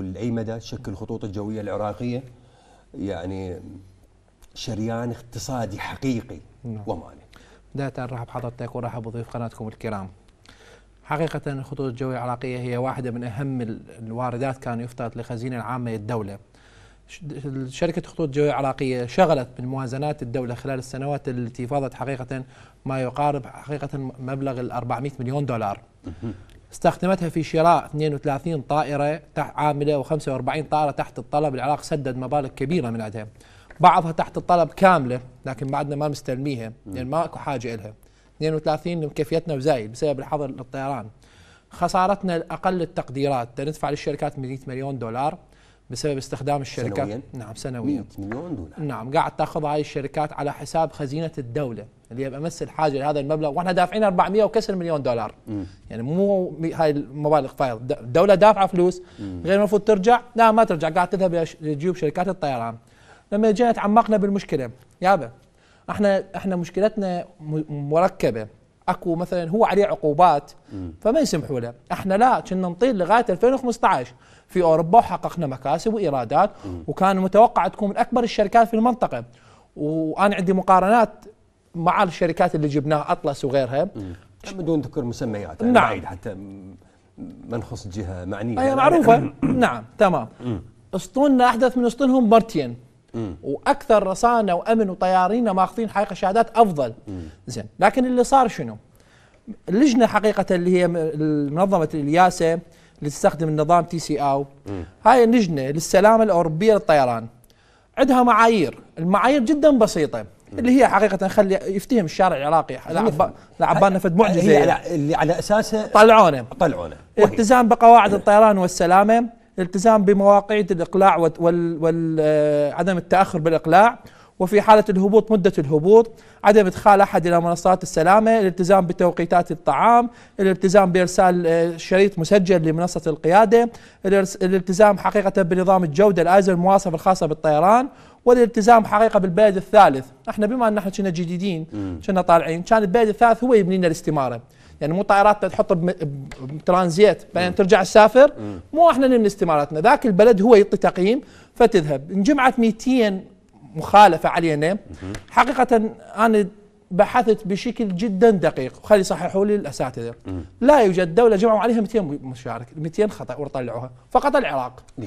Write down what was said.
نقول لاي مدى شكل الخطوط الجويه العراقيه يعني شريان اقتصادي حقيقي نعم. ومالي بدايه ارحب حضرتك وارحب بضيف قناتكم الكرام حقيقة الخطوط الجوية العراقية هي واحدة من أهم الواردات كان يفترض للخزينة العامة للدولة شركة خطوط جوية عراقية شغلت من موازنات الدولة خلال السنوات التي فاضت حقيقة ما يقارب حقيقة مبلغ ال 400 مليون دولار استخدمتها في شراء 32 طائرة عاملة و45 طائرة تحت الطلب العراق سدد مبالغ كبيرة من عندها بعضها تحت الطلب كاملة لكن بعدنا ما مستلميها لأن يعني ماكو حاجة إلها 32 كيفيتنا وزايد بسبب الحظر للطيران خسارتنا اقل التقديرات ندفع للشركات 100 مليون دولار بسبب استخدام الشركات سنويا؟ نعم سنويا 100 مليون دولار نعم قاعد تاخذ هاي الشركات على حساب خزينه الدوله اللي هي امثل حاجه لهذا المبلغ واحنا دافعين 400 وكسر مليون دولار م. يعني مو هاي المبالغ فايض الدوله دافعه فلوس م. غير المفروض ترجع لا ما ترجع قاعد تذهب لجيوب شركات الطيران لما جينا تعمقنا بالمشكله يابا احنا احنا مشكلتنا مركبه اكو مثلا هو عليه عقوبات فما يسمحوا له احنا لا كنا نطيل لغايه 2015 في اوروبا وحققنا مكاسب وايرادات وكان متوقع تكون من اكبر الشركات في المنطقه وانا عندي مقارنات مع الشركات اللي جبناها اطلس وغيرها بدون ذكر مسميات يعني نعم بعيد حتى نخص جهه معنيه اي معروفه نعم تمام اسطولنا احدث من اسطولهم مرتين واكثر رصانه وامن وطيارين ماخذين حقيقه شهادات افضل زين لكن اللي صار شنو؟ اللجنه حقيقه اللي هي منظمه الياسه اللي تستخدم النظام تي سي او هاي اللجنه للسلامه الاوروبيه للطيران عندها معايير، المعايير جدا بسيطه اللي هي حقيقه خلي يفتهم الشارع العراقي لعبانا فد معجزه هي يعني. اللي على اساسه طلعونه طلعونه التزام بقواعد الطيران والسلامه التزام بمواقيت الاقلاع وعدم آه، التاخر بالاقلاع وفي حالة الهبوط مدة الهبوط عدم إدخال أحد إلى منصات السلامة الالتزام بتوقيتات الطعام الالتزام بإرسال آه، شريط مسجل لمنصة القيادة الالتزام حقيقة بنظام الجودة الآزل المواصف الخاصة بالطيران والالتزام حقيقة بالبلد الثالث احنا بما أن نحن كنا جديدين كنا طالعين كان البلد الثالث هو يبني لنا الاستمارة يعني مو طائراتنا تحط بترانزيت بعدين ترجع تسافر مو احنا نبني استماراتنا ذاك البلد هو يعطي تقييم فتذهب انجمعت 200 مخالفه علينا حقيقه انا بحثت بشكل جدا دقيق وخلي صححوا لي الاساتذه لا يوجد دوله جمعوا عليها 200 مشارك 200 خطا وطلعوها فقط العراق نعم.